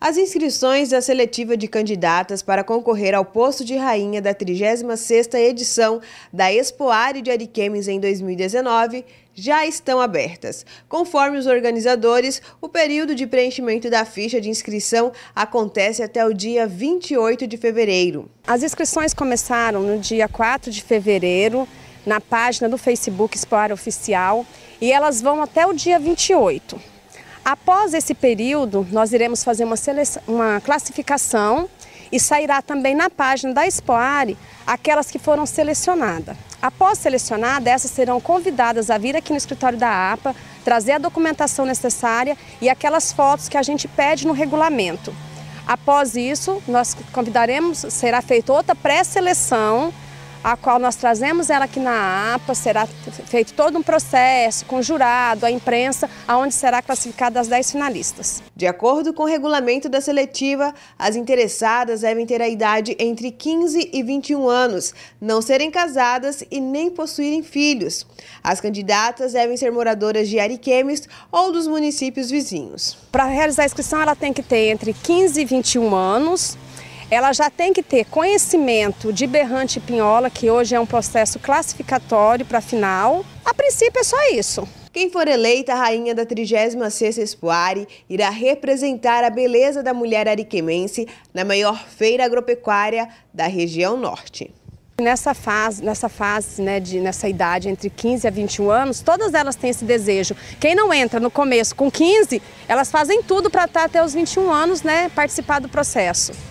As inscrições da seletiva de candidatas para concorrer ao posto de rainha da 36ª edição da Expoare de Ariquemes em 2019 já estão abertas. Conforme os organizadores, o período de preenchimento da ficha de inscrição acontece até o dia 28 de fevereiro. As inscrições começaram no dia 4 de fevereiro na página do Facebook Expoare Oficial e elas vão até o dia 28. Após esse período, nós iremos fazer uma, seleção, uma classificação e sairá também na página da Expoare aquelas que foram selecionadas. Após selecionadas, essas serão convidadas a vir aqui no escritório da APA, trazer a documentação necessária e aquelas fotos que a gente pede no regulamento. Após isso, nós convidaremos, será feita outra pré-seleção a qual nós trazemos ela aqui na APA, será feito todo um processo com jurado, a imprensa, aonde será classificada as 10 finalistas. De acordo com o regulamento da seletiva, as interessadas devem ter a idade entre 15 e 21 anos, não serem casadas e nem possuírem filhos. As candidatas devem ser moradoras de Ariquemes ou dos municípios vizinhos. Para realizar a inscrição, ela tem que ter entre 15 e 21 anos, ela já tem que ter conhecimento de berrante e pinhola, que hoje é um processo classificatório para final. A princípio é só isso. Quem for eleita rainha da 36ª Expoare irá representar a beleza da mulher ariquemense na maior feira agropecuária da região norte. Nessa fase, nessa fase, né, de, nessa idade entre 15 a 21 anos, todas elas têm esse desejo. Quem não entra no começo com 15, elas fazem tudo para estar tá até os 21 anos, né, participar do processo.